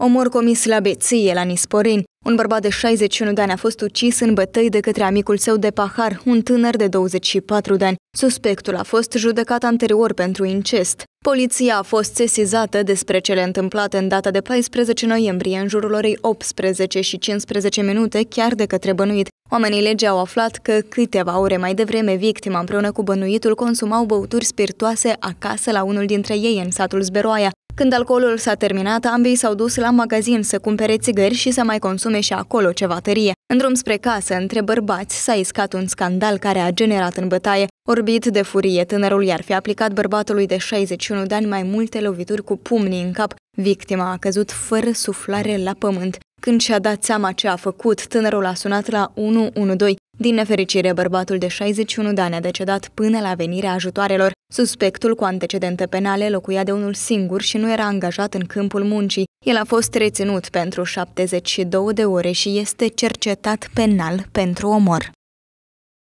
Omor comis la beție, la Nisporeni. Un bărbat de 61 de ani a fost ucis în bătăi de către amicul său de pahar, un tânăr de 24 de ani. Suspectul a fost judecat anterior pentru incest. Poliția a fost sesizată despre cele întâmplate în data de 14 noiembrie, în jurul orei 18 și 15 minute, chiar de către bănuit. Oamenii legii au aflat că câteva ore mai devreme victima împreună cu bănuitul consumau băuturi spiritoase acasă la unul dintre ei în satul Zberoaia. Când alcoolul s-a terminat, ambii s-au dus la magazin să cumpere țigări și să mai consume și acolo ceva tărie. În drum spre casă, între bărbați, s-a iscat un scandal care a generat în bătaie. Orbit de furie, tânărul i-ar fi aplicat bărbatului de 61 de ani mai multe lovituri cu pumnii în cap. Victima a căzut fără suflare la pământ. Când și-a dat seama ce a făcut, tânărul a sunat la 112. Din nefericire, bărbatul de 61 de ani a decedat până la venirea ajutoarelor. Suspectul cu antecedente penale locuia de unul singur și nu era angajat în câmpul muncii. El a fost reținut pentru 72 de ore și este cercetat penal pentru omor.